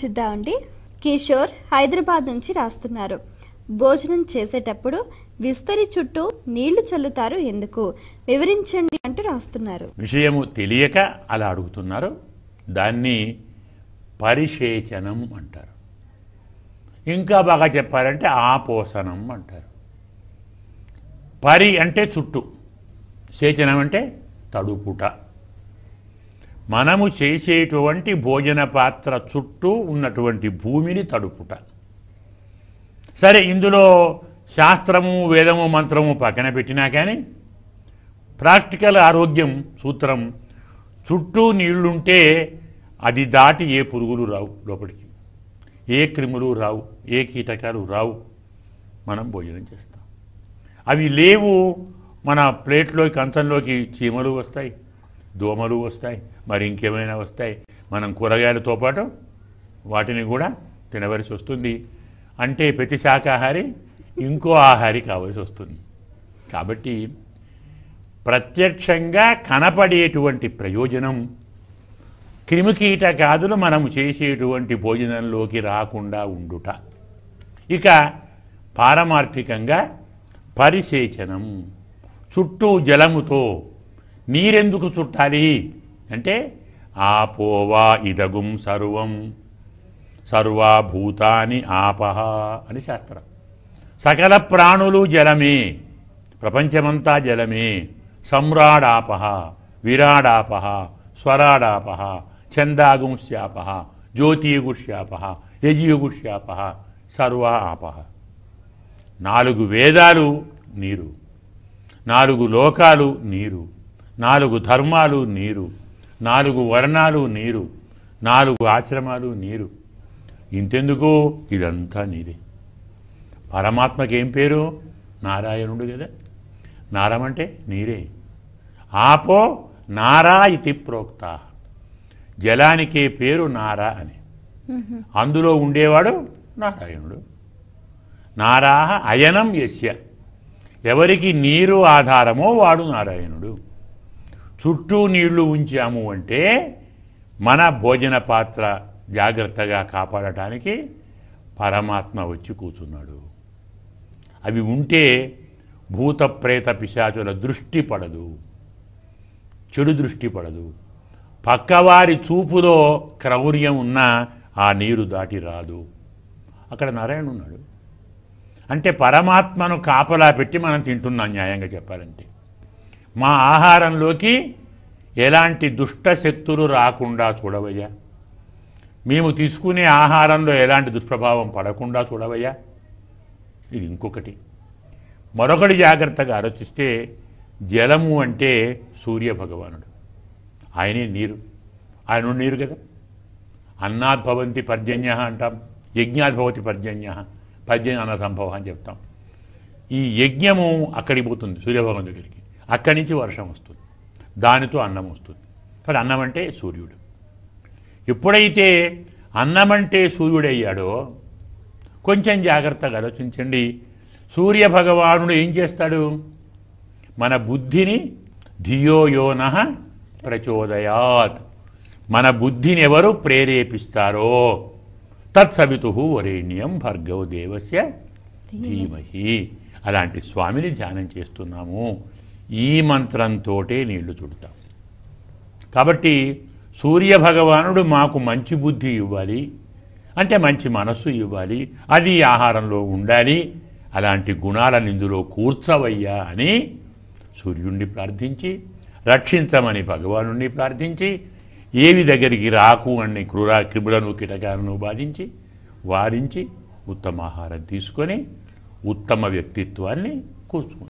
చూద్దామండి కిషోర్ హైదరాబాద్ నుంచి రాస్తున్నారు భోజనం చేసేటప్పుడు విస్తరి చుట్టూ నీళ్లు చల్లుతారు ఎందుకు వివరించండి అంటూ రాస్తున్నారు విషయము తెలియక అలా అడుగుతున్నారు దాన్ని పరిశేచనం అంటారు ఇంకా బాగా చెప్పారంటే ఆపోసనం అంటారు పరి అంటే చుట్టూ సేచనం అంటే తడుపుట మనము చేసేటువంటి భోజన పాత్ర చుట్టూ ఉన్నటువంటి భూమిని తడుపుట సరే ఇందులో శాస్త్రము వేదము మంత్రము పక్కన పెట్టినా కానీ ప్రాక్టికల్ ఆరోగ్యం సూత్రం చుట్టూ నీళ్లుంటే అది దాటి ఏ పురుగులు రావు లోపలికి ఏ క్రిములు రావు ఏ కీటకాలు రావు మనం భోజనం చేస్తాం అవి లేవు మన ప్లేట్లోకి కంచంలోకి చీమలు వస్తాయి దోమలు వస్తాయి మరి ఇంకేమైనా వస్తాయి మనం కూరగాయలతో పాటు వాటిని కూడా తినవలసి వస్తుంది అంటే ప్రతి శాకాహారి ఇంకో ఆహారి కావాల్సి వస్తుంది కాబట్టి ప్రత్యక్షంగా కనపడేటువంటి ప్రయోజనం క్రిమికీటకాదులు మనము చేసేటువంటి భోజనంలోకి రాకుండా ఉండుట ఇక పారమార్థికంగా పరిసేచనం చుట్టూ జలముతో మీరెందుకు చుట్టాలి అంటే ఆపోవా ఇదగుం సర్వం సర్వభూతాని ఆపహ అని శాస్త్రం సకల ప్రాణులు జలమే ప్రపంచమంతా జలమే సమ్రాడాపహ విరాడాపహ స్వరాడాపహ ఛందాగుంశ్యాపహ జ్యోతిగుష్యాపహ యజీగుష్యాపహ సర్వ ఆపహ నాలుగు వేదాలు నీరు నాలుగు లోకాలు నీరు నాలుగు ధర్మాలు నీరు నాలుగు వర్ణాలు నీరు నాలుగు ఆశ్రమాలు నీరు ఇంతెందుకు ఇదంతా నీరే పరమాత్మకి ఏం పేరు నారాయణుడు కదా నారమంటే నీరే ఆపో నారా ఇది ప్రోక్త జలానికే పేరు నారా అని అందులో ఉండేవాడు నారాయణుడు నారాహ అయనం యస్య ఎవరికి నీరు ఆధారమో వాడు నారాయణుడు చుట్టూ నీళ్లు ఉంచాము అంటే మన భోజన పాత్ర జాగ్రత్తగా కాపాడటానికి పరమాత్మ వచ్చి కూర్చున్నాడు అవి ఉంటే భూత ప్రేత పిశాచుల దృష్టి పడదు చెడు దృష్టి పడదు పక్కవారి చూపులో క్రౌర్యం ఉన్నా ఆ నీరు దాటి రాదు అక్కడ నారాయణ ఉన్నాడు అంటే పరమాత్మను కాపలా పెట్టి మనం తింటున్నాం న్యాయంగా చెప్పాలంటే మా ఆహారంలోకి ఎలాంటి దుష్టశక్తులు రాకుండా చూడవయ్యా మేము తీసుకునే ఆహారంలో ఎలాంటి దుష్ప్రభావం పడకుండా చూడవయ్యా ఇది ఇంకొకటి మరొకటి జాగ్రత్తగా ఆలోచిస్తే జలము అంటే సూర్య భగవానుడు ఆయనే నీరు ఆయన నీరు కదా అన్నాద్భవంతి పర్జన్య అంటాం యజ్ఞాద్భవతి పర్జన్య పర్జన్య అన్న సంభవ అని చెప్తాం ఈ యజ్ఞము అక్కడికి పోతుంది సూర్యభగవాన్ దగ్గరికి అక్కడి నుంచి వర్షం వస్తుంది దానితో అన్నం వస్తుంది కానీ అన్నం అంటే సూర్యుడు ఎప్పుడైతే అన్నం అంటే సూర్యుడయ్యాడో కొంచెం జాగ్రత్తగా ఆలోచించండి సూర్య భగవానుడు ఏం చేస్తాడు మన బుద్ధిని ధియోయోన ప్రచోదయాత్ మన బుద్ధిని ఎవరు ప్రేరేపిస్తారో తత్సవితు వరేణ్యం భర్గవ దేవస్య ధీమహి అలాంటి స్వామిని ధ్యానం చేస్తున్నాము ఈ మంత్రంతో నీళ్లు చుడతాం కాబట్టి సూర్య భగవానుడు మాకు మంచి బుద్ధి ఇవ్వాలి అంటే మంచి మనస్సు ఇవ్వాలి అది ఆహారంలో ఉండాలి అలాంటి గుణాలను ఇందులో కూర్చవయ్యా అని సూర్యుణ్ణి ప్రార్థించి రక్షించమని భగవానుణ్ణి ప్రార్థించి ఏవి దగ్గరికి రాకు అని క్రూరా క్రిబులను కిటకాలను బాధించి వారించి ఉత్తమ ఆహారం తీసుకొని ఉత్తమ వ్యక్తిత్వాన్ని కూర్చుకుంటాం